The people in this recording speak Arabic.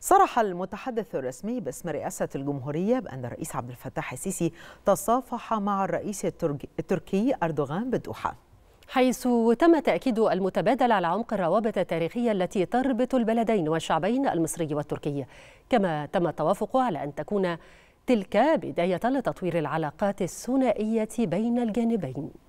صرح المتحدث الرسمي باسم رئاسة الجمهورية بأن الرئيس عبد الفتاح السيسي تصافح مع الرئيس التركي أردوغان بالدوحة حيث تم تأكيد المتبادل على عمق الروابط التاريخية التي تربط البلدين والشعبين المصري والتركي كما تم التوافق على أن تكون تلك بداية لتطوير العلاقات الثنائية بين الجانبين